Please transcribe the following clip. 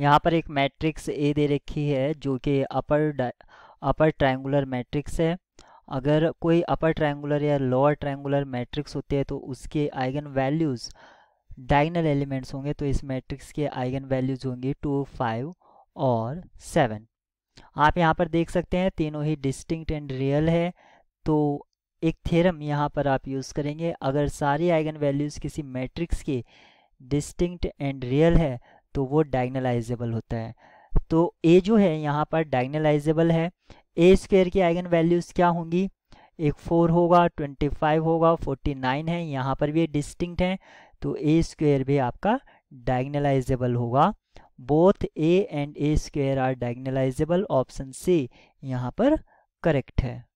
यहाँ पर एक मैट्रिक्स ए दे रखी है जो कि अपर अपर ट्रायंगुलर मैट्रिक्स है अगर कोई अपर ट्रायंगुलर या लोअर ट्रायंगुलर मैट्रिक्स होते हैं तो उसके आइगन वैल्यूज़ डाइगनल एलिमेंट्स होंगे तो इस मैट्रिक्स के आइगन वैल्यूज़ होंगी टू फाइव और सेवन आप यहाँ पर देख सकते हैं तीनों ही डिस्टिंक्ट एंड रियल है तो एक थेरम यहाँ पर आप यूज़ करेंगे अगर सारी आइगन वैल्यूज़ किसी मैट्रिक्स के डिस्टिंक्ट एंड रियल है तो वो डाइगनलाइजेबल होता है तो ए जो है यहाँ पर डाइगनलाइजेबल है ए स्क्वेयर की आइगन वैल्यूज़ क्या होंगी एक फोर होगा ट्वेंटी फाइव होगा फोर्टी नाइन है यहाँ पर भी डिस्टिंक्ट है तो ए स्क्वेयर भी आपका डाइगनलाइजेबल होगा both A and A square are diagonalisable option C यहाँ पर करेक्ट है